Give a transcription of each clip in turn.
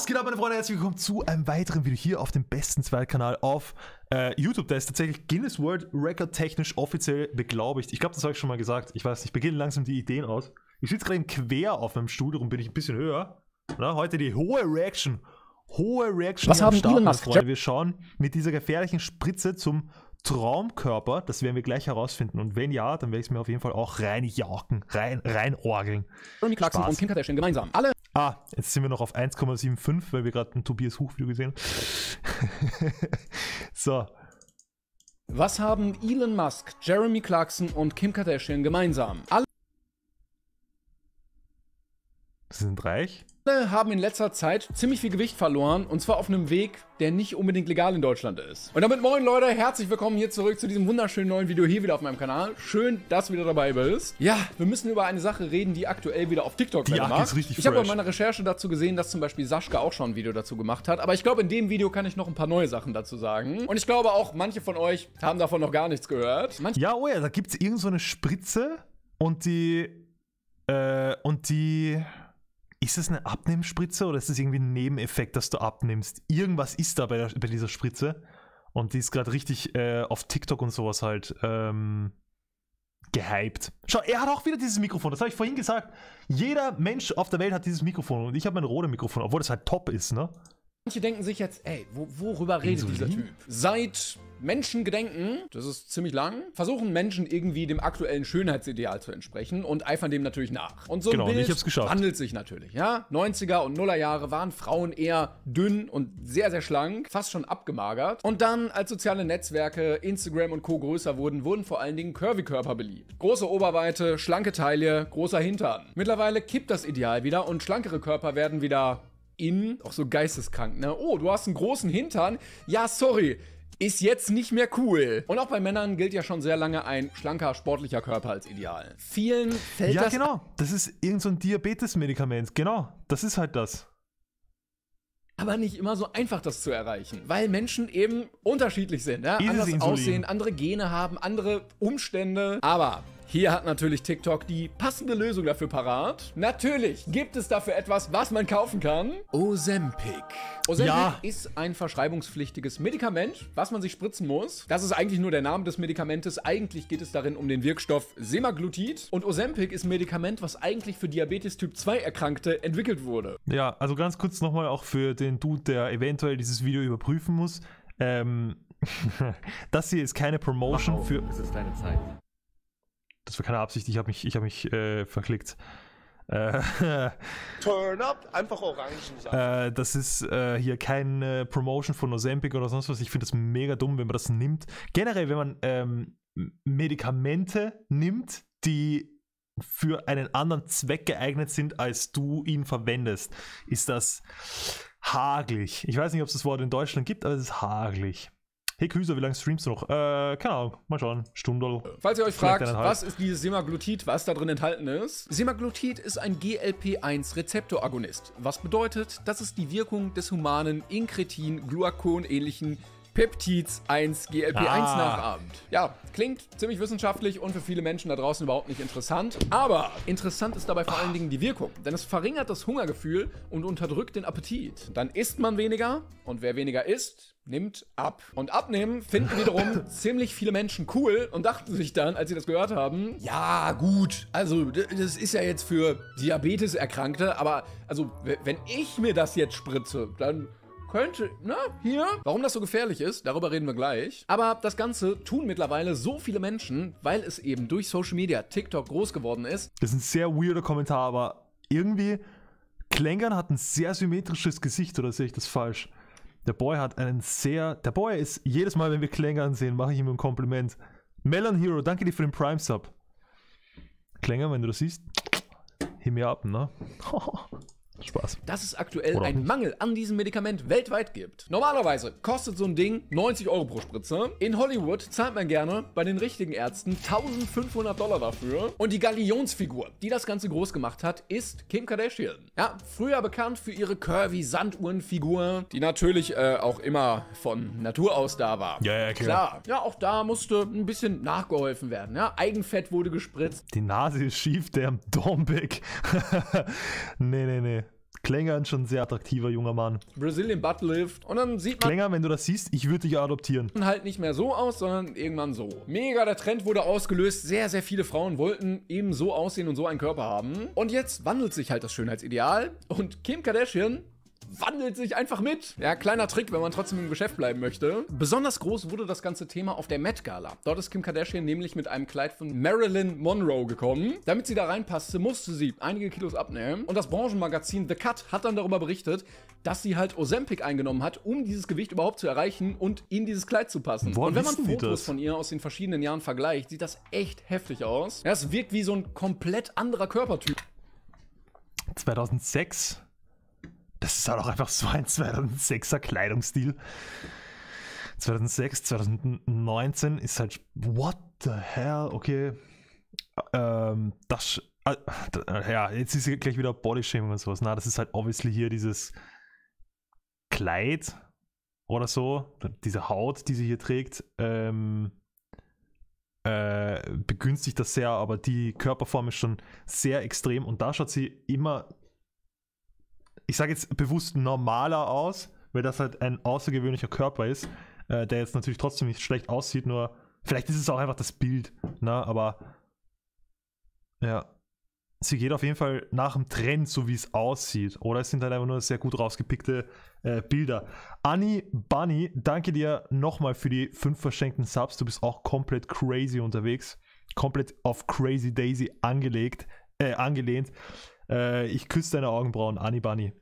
Was geht ab, meine Freunde? Herzlich willkommen zu einem weiteren Video hier auf dem besten Zweitkanal auf äh, YouTube. Der ist tatsächlich Guinness World Record technisch offiziell beglaubigt. Ich glaube, das habe ich schon mal gesagt. Ich weiß nicht, beginnen langsam die Ideen aus. Ich sitze gerade im Quer auf meinem Stuhl, darum bin ich ein bisschen höher. Na, heute die hohe Reaction. Hohe Reaction. Was haben Start, Elon Musk? Freunde. Wir schauen mit dieser gefährlichen Spritze zum Traumkörper. Das werden wir gleich herausfinden. Und wenn ja, dann werde ich es mir auf jeden Fall auch reinjauken, rein, reinorgeln. Jeremy Clarkson Spaß. und Kim Kardashian gemeinsam. Alle Ah, jetzt sind wir noch auf 1,75, weil wir gerade ein Tobias huch gesehen haben. so. Was haben Elon Musk, Jeremy Clarkson und Kim Kardashian gemeinsam? Alle Sie sind reich? haben in letzter Zeit ziemlich viel Gewicht verloren und zwar auf einem Weg, der nicht unbedingt legal in Deutschland ist. Und damit moin Leute, herzlich willkommen hier zurück zu diesem wunderschönen neuen Video hier wieder auf meinem Kanal. Schön, dass du wieder dabei bist. Ja, wir müssen über eine Sache reden, die aktuell wieder auf TikTok ja, macht. Ist richtig ich habe bei meiner Recherche dazu gesehen, dass zum Beispiel Saschka auch schon ein Video dazu gemacht hat, aber ich glaube, in dem Video kann ich noch ein paar neue Sachen dazu sagen. Und ich glaube auch, manche von euch haben davon noch gar nichts gehört. Manche ja, oh ja, da gibt es irgend so eine Spritze und die, äh, und die ist das eine Abnehmspritze oder ist das irgendwie ein Nebeneffekt, dass du abnimmst? Irgendwas ist da bei, der, bei dieser Spritze. Und die ist gerade richtig äh, auf TikTok und sowas halt ähm, gehypt. Schau, er hat auch wieder dieses Mikrofon. Das habe ich vorhin gesagt. Jeder Mensch auf der Welt hat dieses Mikrofon. Und ich habe mein rote Mikrofon, obwohl das halt top ist, ne? Manche denken sich jetzt, ey, worüber redet Insulin? dieser Typ? Seit Menschen gedenken, das ist ziemlich lang, versuchen Menschen irgendwie dem aktuellen Schönheitsideal zu entsprechen und eifern dem natürlich nach. Und so genau, Bild ich geschafft. wandelt sich natürlich, ja? 90er und Nullerjahre waren Frauen eher dünn und sehr, sehr schlank, fast schon abgemagert. Und dann, als soziale Netzwerke, Instagram und Co. größer wurden, wurden vor allen Dingen Curvy-Körper beliebt. Große Oberweite, schlanke Taille, großer Hintern. Mittlerweile kippt das Ideal wieder und schlankere Körper werden wieder in, auch so geisteskrank, ne? Oh, du hast einen großen Hintern. Ja, sorry ist jetzt nicht mehr cool. Und auch bei Männern gilt ja schon sehr lange ein schlanker, sportlicher Körper als Ideal. Vielen fällt ja, das... Ja, genau. Das ist irgendein so Diabetes-Medikament. Genau. Das ist halt das aber nicht immer so einfach, das zu erreichen, weil Menschen eben unterschiedlich sind, ja? anders aussehen, andere Gene haben, andere Umstände. Aber hier hat natürlich TikTok die passende Lösung dafür parat. Natürlich gibt es dafür etwas, was man kaufen kann. Ozempic. Ozempic ja. ist ein verschreibungspflichtiges Medikament, was man sich spritzen muss. Das ist eigentlich nur der Name des Medikamentes. Eigentlich geht es darin um den Wirkstoff Semaglutid. Und Ozempic ist ein Medikament, was eigentlich für Diabetes Typ 2 Erkrankte entwickelt wurde. Ja, also ganz kurz nochmal auch für den Dude, der eventuell dieses Video überprüfen muss. Ähm, das hier ist keine Promotion wow, für. Es ist deine Zeit. Das war keine Absicht, ich habe mich, ich hab mich äh, verklickt. Äh, Turn up, einfach Orangensaft. Äh, das ist äh, hier keine Promotion von Ozempic oder sonst was. Ich finde das mega dumm, wenn man das nimmt. Generell, wenn man ähm, Medikamente nimmt, die für einen anderen Zweck geeignet sind, als du ihn verwendest, ist das haglich. Ich weiß nicht, ob es das Wort in Deutschland gibt, aber es ist haglich. Hey Küse, wie lange streamst du noch? Äh, keine Ahnung, mal schauen. Stunde. Äh, falls ihr euch fragt, was ist dieses Semaglutid, was da drin enthalten ist? Semaglutid ist ein GLP-1-Rezeptoragonist, was bedeutet, dass es die Wirkung des humanen Inkretin-Gluacon-ähnlichen Peptids 1 GLP1 ah. nachahmt. Ja, klingt ziemlich wissenschaftlich und für viele Menschen da draußen überhaupt nicht interessant. Aber interessant ist dabei vor allen ah. Dingen die Wirkung, denn es verringert das Hungergefühl und unterdrückt den Appetit. Dann isst man weniger und wer weniger isst, nimmt ab. Und abnehmen finden wiederum ziemlich viele Menschen cool und dachten sich dann, als sie das gehört haben, ja gut, also das ist ja jetzt für Diabeteserkrankte, aber also wenn ich mir das jetzt spritze, dann könnte, ne, hier. Warum das so gefährlich ist, darüber reden wir gleich. Aber das Ganze tun mittlerweile so viele Menschen, weil es eben durch Social Media, TikTok groß geworden ist. Das ist ein sehr weirder Kommentar, aber irgendwie, Klängern hat ein sehr symmetrisches Gesicht, oder sehe ich das falsch? Der Boy hat einen sehr, der Boy ist, jedes Mal, wenn wir Klängern sehen, mache ich ihm ein Kompliment. Melon Hero, danke dir für den Prime Sub. Klängern, wenn du das siehst, him mir ab, ne? Spaß. Dass es aktuell Oder einen Mangel an diesem Medikament weltweit gibt. Normalerweise kostet so ein Ding 90 Euro pro Spritze. In Hollywood zahlt man gerne bei den richtigen Ärzten 1500 Dollar dafür. Und die Galionsfigur, die das Ganze groß gemacht hat, ist Kim Kardashian. Ja, früher bekannt für ihre curvy Sanduhrenfigur, die natürlich äh, auch immer von Natur aus da war. Ja, ja, klar. klar. Ja, auch da musste ein bisschen nachgeholfen werden. Ja, Eigenfett wurde gespritzt. Die Nase ist schief, der Dombeck. nee, nee, nee. Klänger ist schon ein sehr attraktiver junger Mann. Brazilian Buttlift. Und dann sieht man... Klänger, wenn du das siehst, ich würde dich adoptieren. Halt nicht mehr so aus, sondern irgendwann so. Mega, der Trend wurde ausgelöst. Sehr, sehr viele Frauen wollten eben so aussehen und so einen Körper haben. Und jetzt wandelt sich halt das Schönheitsideal. Und Kim Kardashian wandelt sich einfach mit. Ja, kleiner Trick, wenn man trotzdem im Geschäft bleiben möchte. Besonders groß wurde das ganze Thema auf der Met-Gala. Dort ist Kim Kardashian nämlich mit einem Kleid von Marilyn Monroe gekommen. Damit sie da reinpasste, musste sie einige Kilos abnehmen. Und das Branchenmagazin The Cut hat dann darüber berichtet, dass sie halt Ozempic eingenommen hat, um dieses Gewicht überhaupt zu erreichen und in dieses Kleid zu passen. Boah, und wenn man Fotos von ihr aus den verschiedenen Jahren vergleicht, sieht das echt heftig aus. Ja, es wirkt wie so ein komplett anderer Körpertyp. 2006 das ist halt auch einfach so ein 2006er Kleidungsstil. 2006, 2019 ist halt, what the hell, okay. Ähm, das, äh, ja, jetzt ist gleich wieder Bodyshaming und sowas. Na, das ist halt obviously hier dieses Kleid oder so, diese Haut, die sie hier trägt, ähm, äh, begünstigt das sehr, aber die Körperform ist schon sehr extrem und da schaut sie immer ich sage jetzt bewusst normaler aus, weil das halt ein außergewöhnlicher Körper ist, äh, der jetzt natürlich trotzdem nicht schlecht aussieht, nur vielleicht ist es auch einfach das Bild, ne? Aber ja. Sie geht auf jeden Fall nach dem Trend, so wie es aussieht. Oder es sind halt einfach nur sehr gut rausgepickte äh, Bilder. Anni Bunny, danke dir nochmal für die fünf verschenkten Subs. Du bist auch komplett crazy unterwegs. Komplett auf Crazy Daisy angelegt, äh, angelehnt. Äh, ich küsse deine Augenbrauen, Ani Bani.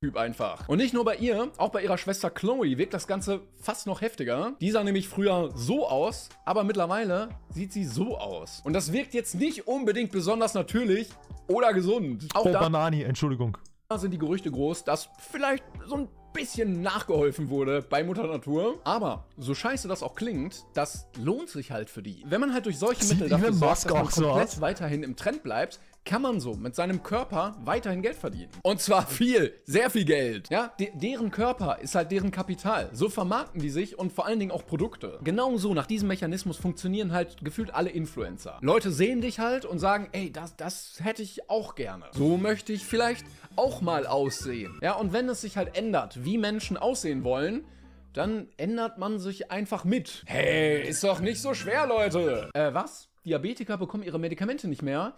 Üb einfach. Und nicht nur bei ihr, auch bei ihrer Schwester Chloe wirkt das Ganze fast noch heftiger. Die sah nämlich früher so aus, aber mittlerweile sieht sie so aus. Und das wirkt jetzt nicht unbedingt besonders natürlich oder gesund. Auch oh, Banani, Entschuldigung. Da sind die Gerüchte groß, dass vielleicht so ein bisschen nachgeholfen wurde bei Mutter Natur. Aber so scheiße das auch klingt, das lohnt sich halt für die. Wenn man halt durch solche Mittel dafür sorgt, dass man komplett so weiterhin im Trend bleibt, kann man so mit seinem Körper weiterhin Geld verdienen. Und zwar viel, sehr viel Geld. Ja, De deren Körper ist halt deren Kapital. So vermarkten die sich und vor allen Dingen auch Produkte. Genau so, nach diesem Mechanismus funktionieren halt gefühlt alle Influencer. Leute sehen dich halt und sagen, ey, das, das hätte ich auch gerne. So möchte ich vielleicht auch mal aussehen. Ja, und wenn es sich halt ändert, wie Menschen aussehen wollen, dann ändert man sich einfach mit. Hey, ist doch nicht so schwer, Leute. Äh, was? Diabetiker bekommen ihre Medikamente nicht mehr?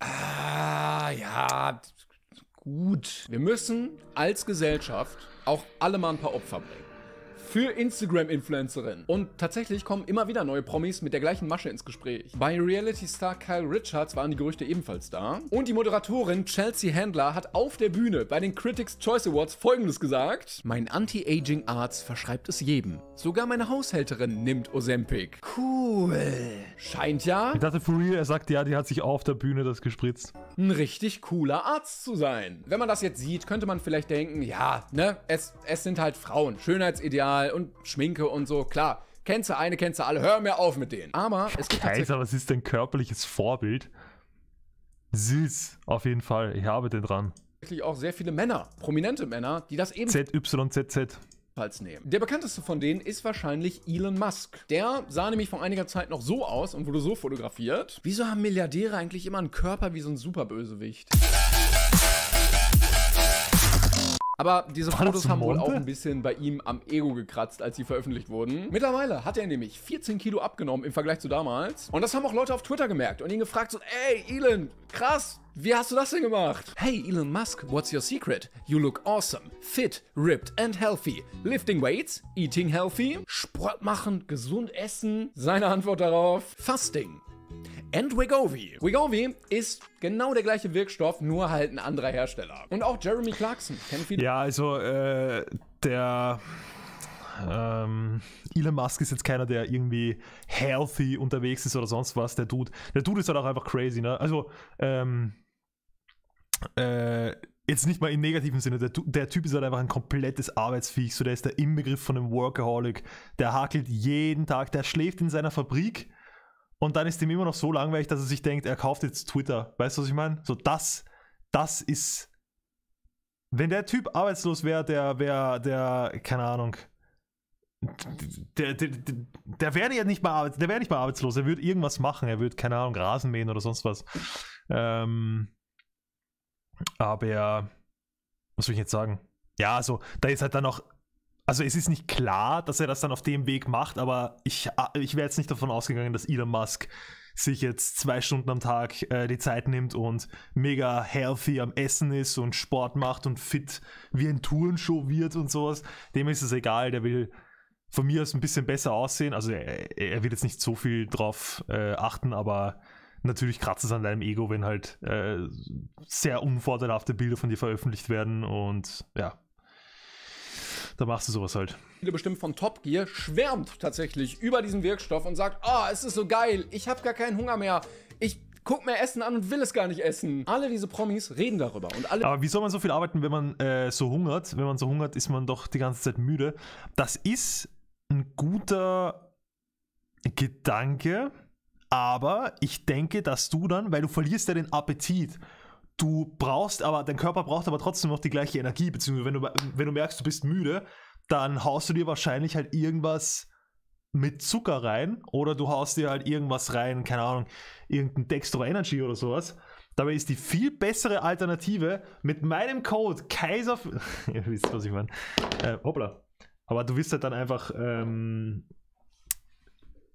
Ah, ja, gut. Wir müssen als Gesellschaft auch alle mal ein paar Opfer bringen für instagram influencerin Und tatsächlich kommen immer wieder neue Promis mit der gleichen Masche ins Gespräch. Bei Reality-Star Kyle Richards waren die Gerüchte ebenfalls da. Und die Moderatorin Chelsea Handler hat auf der Bühne bei den Critics' Choice Awards folgendes gesagt. Mein Anti-Aging-Arzt verschreibt es jedem. Sogar meine Haushälterin nimmt Ozempic. Cool. Scheint ja. Ich dachte for real, er sagt ja, die hat sich auf der Bühne das gespritzt. Ein richtig cooler Arzt zu sein. Wenn man das jetzt sieht, könnte man vielleicht denken, ja, ne, es, es sind halt Frauen. Schönheitsideal Haarausfall und Schminke und so. Klar, kennst du eine, kennst du alle. Hör mir auf mit denen. Aber es gibt Kaiser, was ist dein körperliches Vorbild? Süß, auf jeden Fall. Ich habe den dran. Wirklich auch sehr viele Männer, prominente Männer, die das eben... ZYZZ. Nehmen. Der bekannteste von denen ist wahrscheinlich Elon Musk. Der sah nämlich vor einiger Zeit noch so aus und wurde so fotografiert. Wieso haben Milliardäre eigentlich immer einen Körper wie so ein Superbösewicht? Aber diese War Fotos haben wohl auch ein bisschen bei ihm am Ego gekratzt, als sie veröffentlicht wurden. Mittlerweile hat er nämlich 14 Kilo abgenommen im Vergleich zu damals. Und das haben auch Leute auf Twitter gemerkt und ihn gefragt so, ey, Elon, krass, wie hast du das denn gemacht? Hey Elon Musk, what's your secret? You look awesome, fit, ripped and healthy. Lifting weights, eating healthy, Sport machen, gesund essen. Seine Antwort darauf, Fasting and Wegovy. Wegovy ist genau der gleiche Wirkstoff, nur halt ein anderer Hersteller. Und auch Jeremy Clarkson kennen viele. Ja, also äh, der ähm, Elon Musk ist jetzt keiner, der irgendwie healthy unterwegs ist oder sonst was. Der Dude, der Dude ist halt auch einfach crazy, ne? Also, ähm, äh, jetzt nicht mal im negativen Sinne, der, der, Typ ist halt einfach ein komplettes Arbeitsviech, so der ist der Inbegriff von einem Workaholic, der hakelt jeden Tag, der schläft in seiner Fabrik und dann ist ihm immer noch so langweilig, dass er sich denkt, er kauft jetzt Twitter. Weißt du, was ich meine? So, das, das ist. Wenn der Typ arbeitslos wäre, der wäre, der, keine Ahnung. Der, der, der, der wäre ja nicht mal arbeitslos, der wäre nicht mal arbeitslos, er würde irgendwas machen, er würde, keine Ahnung, Rasen mähen oder sonst was. Ähm, aber was will ich jetzt sagen? Ja, also, da ist halt dann auch also es ist nicht klar, dass er das dann auf dem Weg macht, aber ich, äh, ich wäre jetzt nicht davon ausgegangen, dass Elon Musk sich jetzt zwei Stunden am Tag äh, die Zeit nimmt und mega healthy am Essen ist und Sport macht und fit wie ein Tourenshow wird und sowas. Dem ist es egal, der will von mir aus ein bisschen besser aussehen. Also er, er wird jetzt nicht so viel drauf äh, achten, aber natürlich kratzt es an deinem Ego, wenn halt äh, sehr unvorteilhafte Bilder von dir veröffentlicht werden und ja, da machst du sowas halt. Viele bestimmt von Top Gear schwärmt tatsächlich über diesen Wirkstoff und sagt, ah, oh, es ist so geil, ich habe gar keinen Hunger mehr. Ich guck mir Essen an und will es gar nicht essen. Alle diese Promis reden darüber. Und alle Aber wie soll man so viel arbeiten, wenn man äh, so hungert? Wenn man so hungert, ist man doch die ganze Zeit müde. Das ist ein guter Gedanke, aber ich denke, dass du dann, weil du verlierst ja den Appetit Du brauchst aber, dein Körper braucht aber trotzdem noch die gleiche Energie, beziehungsweise wenn du, wenn du merkst, du bist müde, dann haust du dir wahrscheinlich halt irgendwas mit Zucker rein oder du haust dir halt irgendwas rein, keine Ahnung, irgendein Dextro Energy oder sowas. Dabei ist die viel bessere Alternative mit meinem Code Kaiser. Ihr wisst, was ich meine. Äh, hoppla. Aber du wirst halt dann einfach ähm,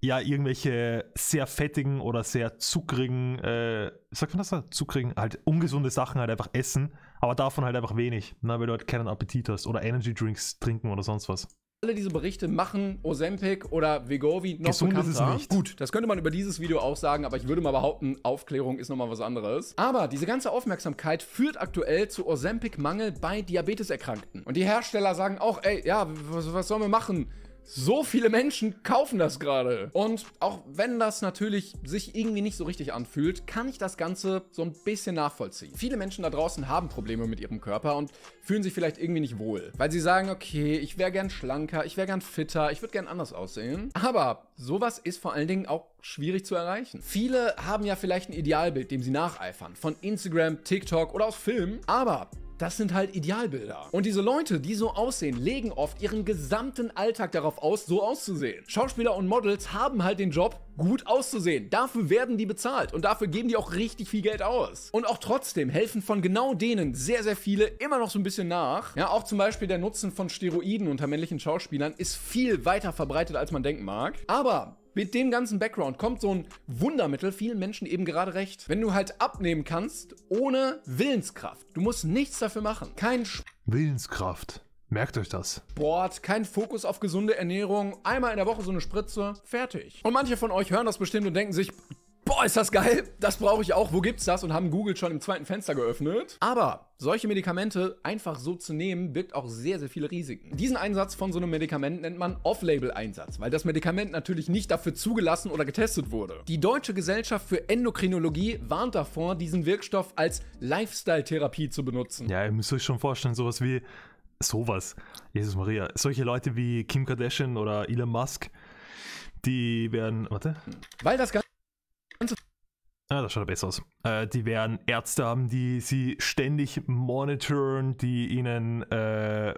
ja irgendwelche sehr fettigen oder sehr zuckrigen, äh, sagt man das da? Zuckrigen, halt ungesunde Sachen halt einfach essen, aber davon halt einfach wenig, ne, weil du halt keinen Appetit hast oder Energy Drinks trinken oder sonst was. Alle diese Berichte machen Ozempic oder Vegovi noch Gesund bekannter. Ist es nicht. Gut, das könnte man über dieses Video auch sagen, aber ich würde mal behaupten, Aufklärung ist nochmal was anderes. Aber diese ganze Aufmerksamkeit führt aktuell zu Ozempic-Mangel bei Diabeteserkrankten. Und die Hersteller sagen auch, ey, ja, was, was sollen wir machen? so viele Menschen kaufen das gerade. Und auch wenn das natürlich sich irgendwie nicht so richtig anfühlt, kann ich das Ganze so ein bisschen nachvollziehen. Viele Menschen da draußen haben Probleme mit ihrem Körper und fühlen sich vielleicht irgendwie nicht wohl. Weil sie sagen, okay, ich wäre gern schlanker, ich wäre gern fitter, ich würde gern anders aussehen. Aber sowas ist vor allen Dingen auch schwierig zu erreichen. Viele haben ja vielleicht ein Idealbild, dem sie nacheifern. Von Instagram, TikTok oder aus Filmen. Aber das sind halt Idealbilder. Und diese Leute, die so aussehen, legen oft ihren gesamten Alltag darauf aus, so auszusehen. Schauspieler und Models haben halt den Job, gut auszusehen. Dafür werden die bezahlt und dafür geben die auch richtig viel Geld aus. Und auch trotzdem helfen von genau denen sehr, sehr viele immer noch so ein bisschen nach. Ja, auch zum Beispiel der Nutzen von Steroiden unter männlichen Schauspielern ist viel weiter verbreitet, als man denken mag. Aber mit dem ganzen Background kommt so ein Wundermittel vielen Menschen eben gerade recht. Wenn du halt abnehmen kannst, ohne Willenskraft. Du musst nichts dafür machen. Kein Sch Willenskraft. Merkt euch das. Boah, kein Fokus auf gesunde Ernährung, einmal in der Woche so eine Spritze, fertig. Und manche von euch hören das bestimmt und denken sich, boah, ist das geil, das brauche ich auch, wo gibt's das? Und haben Google schon im zweiten Fenster geöffnet. Aber solche Medikamente einfach so zu nehmen, birgt auch sehr, sehr viele Risiken. Diesen Einsatz von so einem Medikament nennt man Off-Label-Einsatz, weil das Medikament natürlich nicht dafür zugelassen oder getestet wurde. Die Deutsche Gesellschaft für Endokrinologie warnt davor, diesen Wirkstoff als Lifestyle-Therapie zu benutzen. Ja, ihr müsst euch schon vorstellen, sowas wie sowas. Jesus Maria, solche Leute wie Kim Kardashian oder Elon Musk, die werden, warte. Weil das Ganze Ah, das schaut besser aus. Äh, die werden Ärzte haben, die sie ständig monitoren, die ihnen, äh,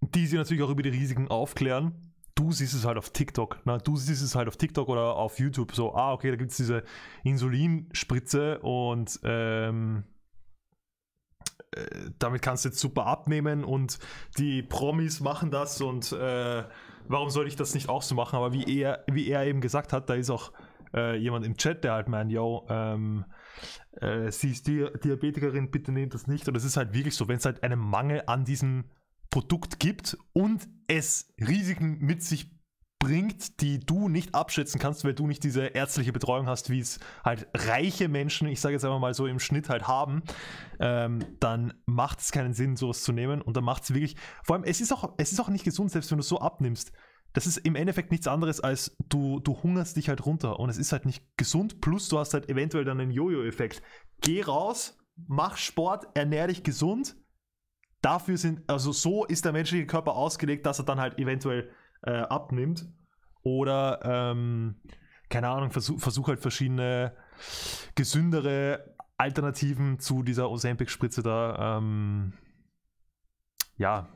die sie natürlich auch über die Risiken aufklären. Du siehst es halt auf TikTok. Na, du siehst es halt auf TikTok oder auf YouTube. So, ah, okay, da gibt es diese Insulinspritze und ähm, äh, damit kannst du jetzt super abnehmen und die Promis machen das und äh, warum sollte ich das nicht auch so machen? Aber wie er, wie er eben gesagt hat, da ist auch äh, jemand im Chat, der halt meint, yo, ähm, äh, sie ist Di Diabetikerin, bitte nehmt das nicht. Und es ist halt wirklich so, wenn es halt einen Mangel an diesem Produkt gibt und es Risiken mit sich bringt, die du nicht abschätzen kannst, weil du nicht diese ärztliche Betreuung hast, wie es halt reiche Menschen, ich sage jetzt einfach mal so im Schnitt halt haben, ähm, dann macht es keinen Sinn, sowas zu nehmen und dann macht es wirklich, vor allem es ist auch, es ist auch nicht gesund, selbst wenn du es so abnimmst das ist im Endeffekt nichts anderes als du, du hungerst dich halt runter und es ist halt nicht gesund, plus du hast halt eventuell dann einen Jojo-Effekt. Geh raus, mach Sport, ernähr dich gesund. Dafür sind, also so ist der menschliche Körper ausgelegt, dass er dann halt eventuell äh, abnimmt. Oder, ähm, keine Ahnung, versuch, versuch halt verschiedene gesündere Alternativen zu dieser Ozempic-Spritze da ähm, ja,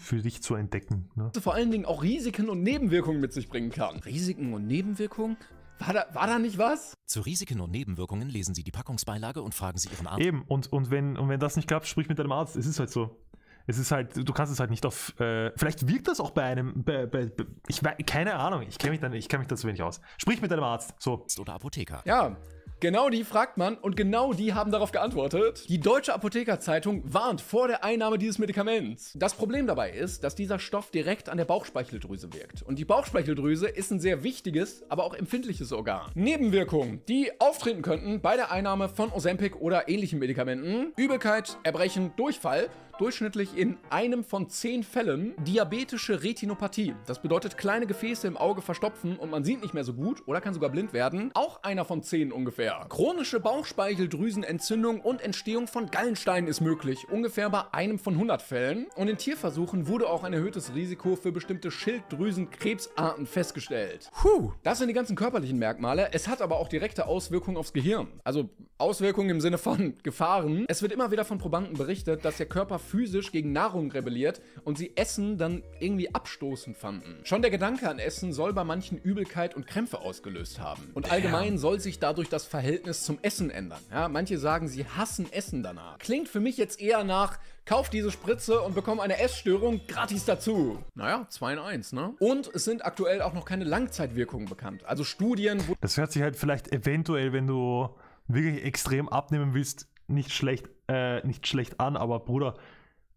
für dich zu entdecken. Ne? Vor allen Dingen auch Risiken und Nebenwirkungen mit sich bringen kann. Risiken und Nebenwirkungen? War da, war da nicht was? Zu Risiken und Nebenwirkungen lesen Sie die Packungsbeilage und fragen Sie Ihren Arzt. Eben, und, und, wenn, und wenn das nicht klappt, sprich mit deinem Arzt. Es ist halt so. Es ist halt, du kannst es halt nicht auf. Äh, vielleicht wirkt das auch bei einem. Bei, bei, ich keine Ahnung. Ich kenne mich, dann, ich kenn mich dazu wenig aus. Sprich mit deinem Arzt. So. Oder Apotheker. Ja. Genau die fragt man und genau die haben darauf geantwortet. Die Deutsche Apothekerzeitung warnt vor der Einnahme dieses Medikaments. Das Problem dabei ist, dass dieser Stoff direkt an der Bauchspeicheldrüse wirkt. Und die Bauchspeicheldrüse ist ein sehr wichtiges, aber auch empfindliches Organ. Nebenwirkungen, die auftreten könnten bei der Einnahme von Ozempic oder ähnlichen Medikamenten. Übelkeit, Erbrechen, Durchfall durchschnittlich in einem von zehn Fällen diabetische Retinopathie. Das bedeutet kleine Gefäße im Auge verstopfen und man sieht nicht mehr so gut oder kann sogar blind werden. Auch einer von zehn ungefähr. Chronische Bauchspeicheldrüsenentzündung und Entstehung von Gallensteinen ist möglich, ungefähr bei einem von 100 Fällen. Und in Tierversuchen wurde auch ein erhöhtes Risiko für bestimmte Schilddrüsenkrebsarten festgestellt. Puh, das sind die ganzen körperlichen Merkmale. Es hat aber auch direkte Auswirkungen aufs Gehirn. Also Auswirkungen im Sinne von Gefahren. Es wird immer wieder von Probanden berichtet, dass der Körper physisch gegen Nahrung rebelliert und sie Essen dann irgendwie abstoßend fanden. Schon der Gedanke an Essen soll bei manchen Übelkeit und Krämpfe ausgelöst haben. Und allgemein soll sich dadurch das Verhältnis zum Essen ändern. Ja, manche sagen, sie hassen Essen danach. Klingt für mich jetzt eher nach, kauf diese Spritze und bekomm eine Essstörung gratis dazu. Naja, 2 in 1, ne? Und es sind aktuell auch noch keine Langzeitwirkungen bekannt. Also Studien, wo... Das hört sich halt vielleicht eventuell, wenn du wirklich extrem abnehmen willst, nicht schlecht, äh, nicht schlecht an, aber Bruder,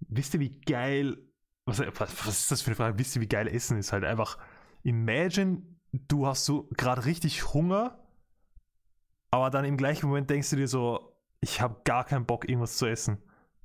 wisst ihr, wie geil, was, was, ist das für eine Frage? Wisst ihr, wie geil Essen ist? Halt einfach, imagine, du hast so gerade richtig Hunger, aber dann im gleichen Moment denkst du dir so, ich habe gar keinen Bock, irgendwas zu essen.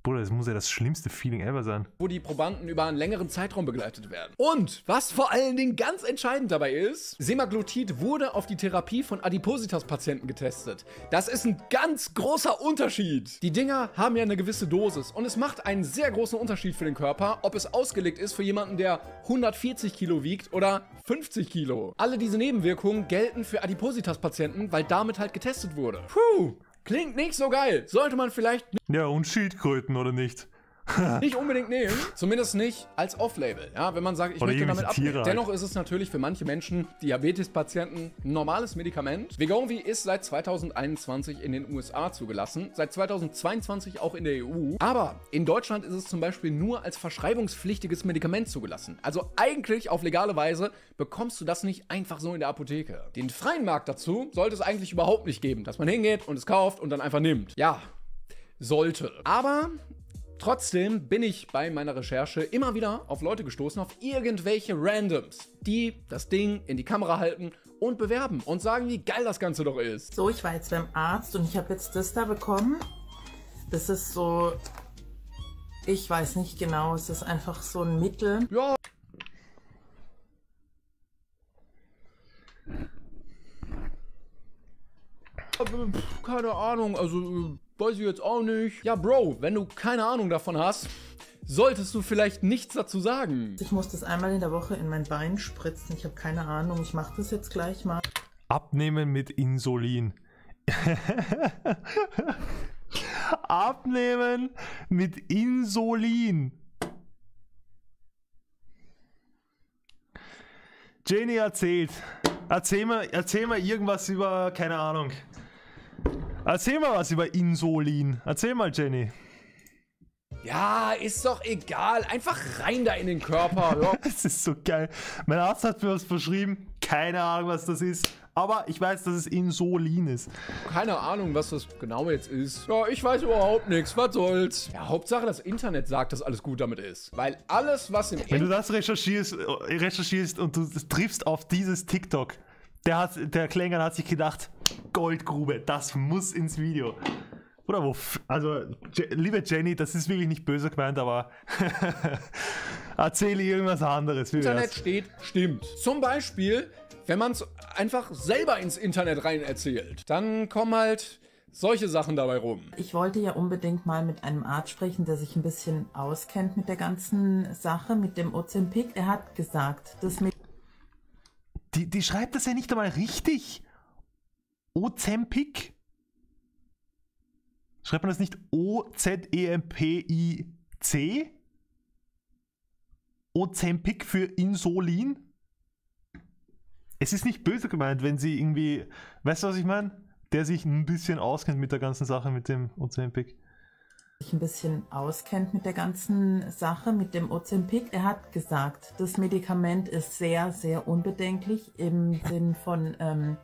Bruder, das muss ja das schlimmste Feeling ever sein. Wo die Probanden über einen längeren Zeitraum begleitet werden. Und was vor allen Dingen ganz entscheidend dabei ist, Semaglutid wurde auf die Therapie von Adipositas-Patienten getestet. Das ist ein ganz großer Unterschied. Die Dinger haben ja eine gewisse Dosis und es macht einen sehr großen Unterschied für den Körper, ob es ausgelegt ist für jemanden, der 140 Kilo wiegt oder 50 Kilo. Alle diese Nebenwirkungen gelten für Adipositas-Patienten, weil damit halt getestet wurde. Puh! Klingt nicht so geil. Sollte man vielleicht. Ja, und Schildkröten, oder nicht? nicht unbedingt nehmen. Zumindest nicht als Off-Label. Ja, wenn man sagt, ich Oder möchte damit abnehmen. Halt. Dennoch ist es natürlich für manche Menschen, Diabetes-Patienten, ein normales Medikament. Wegovy ist seit 2021 in den USA zugelassen, seit 2022 auch in der EU. Aber in Deutschland ist es zum Beispiel nur als verschreibungspflichtiges Medikament zugelassen. Also eigentlich auf legale Weise bekommst du das nicht einfach so in der Apotheke. Den freien Markt dazu sollte es eigentlich überhaupt nicht geben, dass man hingeht und es kauft und dann einfach nimmt. Ja, sollte. Aber Trotzdem bin ich bei meiner Recherche immer wieder auf Leute gestoßen, auf irgendwelche Randoms, die das Ding in die Kamera halten und bewerben und sagen, wie geil das Ganze doch ist. So, ich war jetzt beim Arzt und ich habe jetzt das da bekommen. Das ist so, ich weiß nicht genau, es ist einfach so ein Mittel. Ja. Keine Ahnung, also äh, Weiß ich jetzt auch nicht. Ja, Bro, wenn du keine Ahnung davon hast, solltest du vielleicht nichts dazu sagen. Ich muss das einmal in der Woche in mein Bein spritzen. Ich habe keine Ahnung. Ich mache das jetzt gleich mal. Abnehmen mit Insulin. Abnehmen mit Insulin. Jenny erzählt. Erzähl mal, erzähl mal irgendwas über, keine Ahnung. Erzähl mal was über Insulin. Erzähl mal, Jenny. Ja, ist doch egal. Einfach rein da in den Körper. das ist so geil. Mein Arzt hat mir was verschrieben. Keine Ahnung, was das ist. Aber ich weiß, dass es Insulin ist. Keine Ahnung, was das genau jetzt ist. Ja, ich weiß überhaupt nichts. Was soll's? Ja, Hauptsache, das Internet sagt, dass alles gut damit ist. Weil alles, was im Wenn du das recherchierst, äh, recherchierst und du triffst auf dieses TikTok, der, hat, der Klängern hat sich gedacht, Goldgrube. Das muss ins Video. Oder wo? Also, liebe Jenny, das ist wirklich nicht böse gemeint, aber erzähle irgendwas anderes. Wie Internet wär's? steht, stimmt. Zum Beispiel, wenn man es einfach selber ins Internet rein erzählt, dann kommen halt solche Sachen dabei rum. Ich wollte ja unbedingt mal mit einem Arzt sprechen, der sich ein bisschen auskennt mit der ganzen Sache, mit dem Ozempic. Er hat gesagt, dass mit... Die, die schreibt das ja nicht einmal richtig. Ozempic? Schreibt man das nicht O-Z-E-M-P-I-C? Ozempic für Insulin? Es ist nicht böse gemeint, wenn sie irgendwie, weißt du, was ich meine? Der sich ein bisschen auskennt mit der ganzen Sache mit dem Ozempic. Sich ein bisschen auskennt mit der ganzen Sache mit dem Ozempic. Er hat gesagt, das Medikament ist sehr, sehr unbedenklich im Sinn von ähm,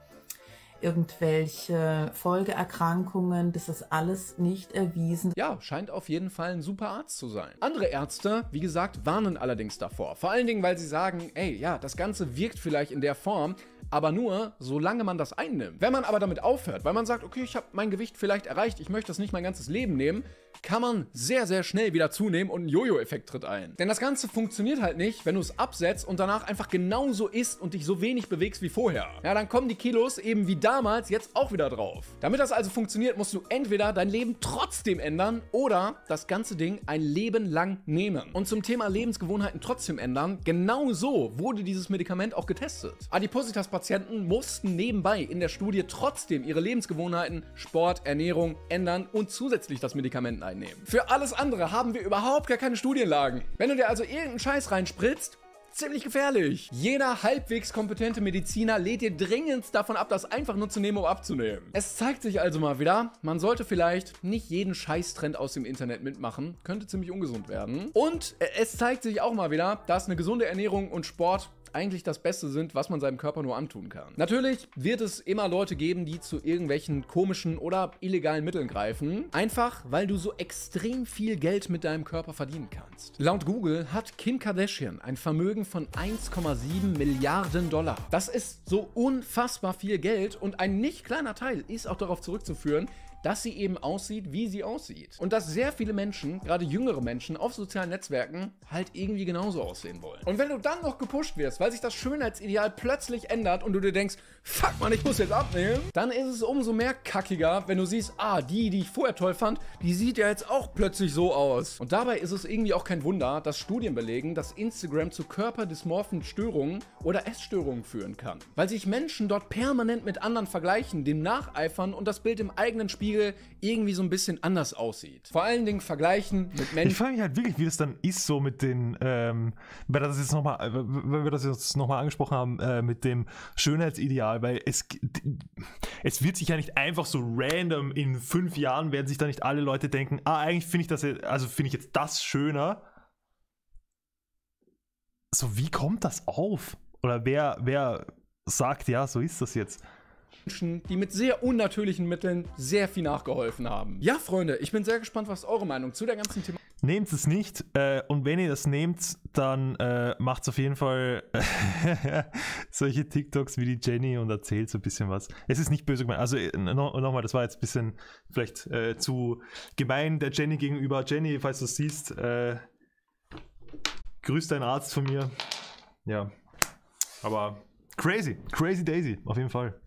irgendwelche Folgeerkrankungen. Das ist alles nicht erwiesen. Ja, scheint auf jeden Fall ein super Arzt zu sein. Andere Ärzte, wie gesagt, warnen allerdings davor. Vor allen Dingen, weil sie sagen, ey, ja, das Ganze wirkt vielleicht in der Form, aber nur, solange man das einnimmt. Wenn man aber damit aufhört, weil man sagt, okay, ich habe mein Gewicht vielleicht erreicht, ich möchte das nicht mein ganzes Leben nehmen, kann man sehr, sehr schnell wieder zunehmen und ein Jojo-Effekt tritt ein. Denn das Ganze funktioniert halt nicht, wenn du es absetzt und danach einfach genauso isst und dich so wenig bewegst wie vorher. Ja, dann kommen die Kilos eben wie damals jetzt auch wieder drauf. Damit das also funktioniert, musst du entweder dein Leben trotzdem ändern oder das ganze Ding ein Leben lang nehmen. Und zum Thema Lebensgewohnheiten trotzdem ändern, genau so wurde dieses Medikament auch getestet. Adipositas-Patienten Patienten mussten nebenbei in der Studie trotzdem ihre Lebensgewohnheiten, Sport, Ernährung ändern und zusätzlich das Medikament einnehmen. Für alles andere haben wir überhaupt gar keine Studienlagen. Wenn du dir also irgendeinen Scheiß reinspritzt, ziemlich gefährlich. Jeder halbwegs kompetente Mediziner lädt dir dringend davon ab, das einfach nur zu nehmen, um abzunehmen. Es zeigt sich also mal wieder, man sollte vielleicht nicht jeden Scheißtrend aus dem Internet mitmachen. Könnte ziemlich ungesund werden. Und äh, es zeigt sich auch mal wieder, dass eine gesunde Ernährung und Sport eigentlich das Beste sind, was man seinem Körper nur antun kann. Natürlich wird es immer Leute geben, die zu irgendwelchen komischen oder illegalen Mitteln greifen, einfach weil du so extrem viel Geld mit deinem Körper verdienen kannst. Laut Google hat Kim Kardashian ein Vermögen von 1,7 Milliarden Dollar. Das ist so unfassbar viel Geld und ein nicht kleiner Teil ist auch darauf zurückzuführen, dass sie eben aussieht, wie sie aussieht. Und dass sehr viele Menschen, gerade jüngere Menschen, auf sozialen Netzwerken halt irgendwie genauso aussehen wollen. Und wenn du dann noch gepusht wirst, weil sich das Schönheitsideal plötzlich ändert und du dir denkst, fuck man, ich muss jetzt abnehmen, dann ist es umso mehr kackiger, wenn du siehst, ah, die, die ich vorher toll fand, die sieht ja jetzt auch plötzlich so aus. Und dabei ist es irgendwie auch kein Wunder, dass Studien belegen, dass Instagram zu körperdysmorphen Störungen oder Essstörungen führen kann. Weil sich Menschen dort permanent mit anderen vergleichen, dem nacheifern und das Bild im eigenen Spiegel Spiel irgendwie so ein bisschen anders aussieht. Vor allen Dingen vergleichen mit Menschen. Ich frage mich halt wirklich, wie das dann ist, so mit den, ähm, weil das jetzt nochmal, äh, weil wir das jetzt nochmal angesprochen haben, äh, mit dem Schönheitsideal, weil es, es wird sich ja nicht einfach so random in fünf Jahren werden sich da nicht alle Leute denken, ah, eigentlich finde ich das, jetzt, also finde ich jetzt das schöner. So, wie kommt das auf? Oder wer, wer sagt, ja, so ist das jetzt? Menschen, die mit sehr unnatürlichen Mitteln sehr viel nachgeholfen haben. Ja, Freunde, ich bin sehr gespannt, was eure Meinung zu der ganzen Thema Nehmt es nicht äh, und wenn ihr das nehmt, dann äh, macht es auf jeden Fall solche TikToks wie die Jenny und erzählt so ein bisschen was. Es ist nicht böse gemeint. Also äh, no, nochmal, das war jetzt ein bisschen vielleicht äh, zu gemein der Jenny gegenüber. Jenny, falls du es siehst, äh, grüß deinen Arzt von mir. Ja, aber crazy, crazy Daisy, auf jeden Fall.